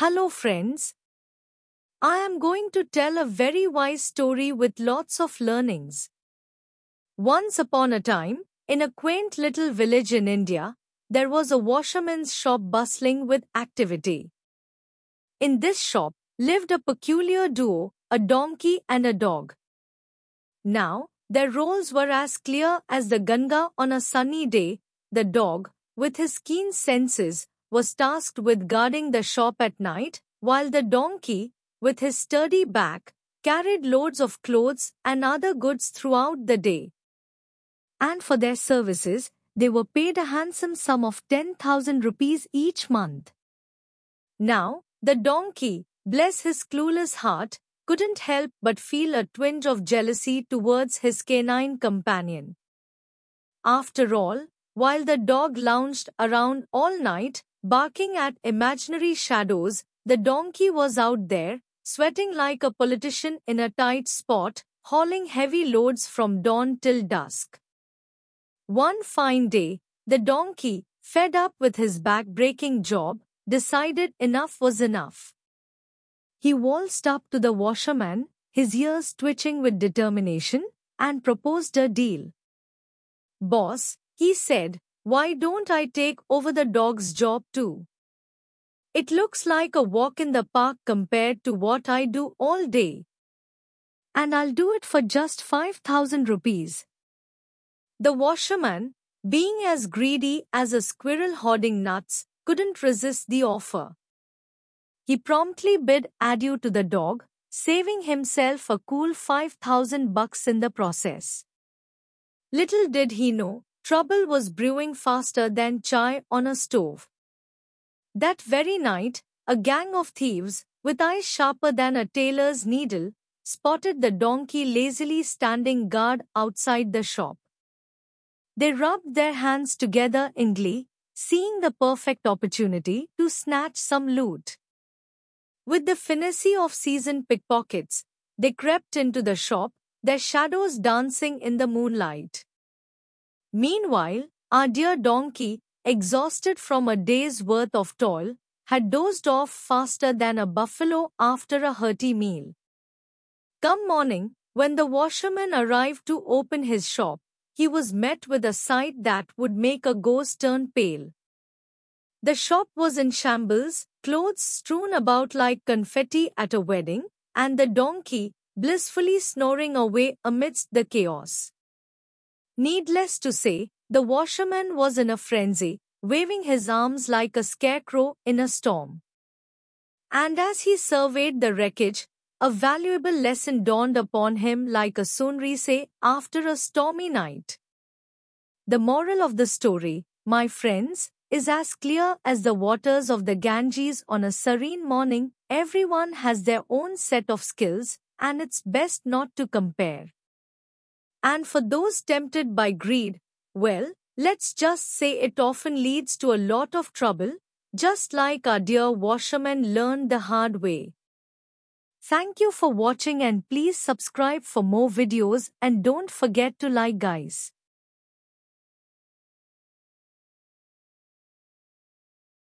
Hello friends. I am going to tell a very wise story with lots of learnings. Once upon a time, in a quaint little village in India, there was a washerman's shop bustling with activity. In this shop lived a peculiar duo, a donkey and a dog. Now, their roles were as clear as the Ganga on a sunny day, the dog, with his keen senses, was tasked with guarding the shop at night, while the donkey, with his sturdy back, carried loads of clothes and other goods throughout the day. And for their services, they were paid a handsome sum of 10,000 rupees each month. Now, the donkey, bless his clueless heart, couldn't help but feel a twinge of jealousy towards his canine companion. After all, while the dog lounged around all night, Barking at imaginary shadows, the donkey was out there, sweating like a politician in a tight spot, hauling heavy loads from dawn till dusk. One fine day, the donkey, fed up with his back-breaking job, decided enough was enough. He waltzed up to the washerman, his ears twitching with determination, and proposed a deal. Boss, he said, why don't I take over the dog's job too? It looks like a walk in the park compared to what I do all day. And I'll do it for just 5,000 rupees. The washerman, being as greedy as a squirrel hoarding nuts, couldn't resist the offer. He promptly bid adieu to the dog, saving himself a cool 5,000 bucks in the process. Little did he know, Trouble was brewing faster than chai on a stove. That very night, a gang of thieves, with eyes sharper than a tailor's needle, spotted the donkey lazily standing guard outside the shop. They rubbed their hands together in glee, seeing the perfect opportunity to snatch some loot. With the finesse of seasoned pickpockets, they crept into the shop, their shadows dancing in the moonlight. Meanwhile, our dear donkey, exhausted from a day's worth of toil, had dozed off faster than a buffalo after a hearty meal. Come morning, when the washerman arrived to open his shop, he was met with a sight that would make a ghost turn pale. The shop was in shambles, clothes strewn about like confetti at a wedding, and the donkey blissfully snoring away amidst the chaos. Needless to say, the washerman was in a frenzy, waving his arms like a scarecrow in a storm. And as he surveyed the wreckage, a valuable lesson dawned upon him like a sunrise after a stormy night. The moral of the story, my friends, is as clear as the waters of the Ganges on a serene morning. Everyone has their own set of skills, and it's best not to compare. And for those tempted by greed, well, let's just say it often leads to a lot of trouble, just like our dear washerman learned the hard way. Thank you for watching and please subscribe for more videos and don't forget to like guys.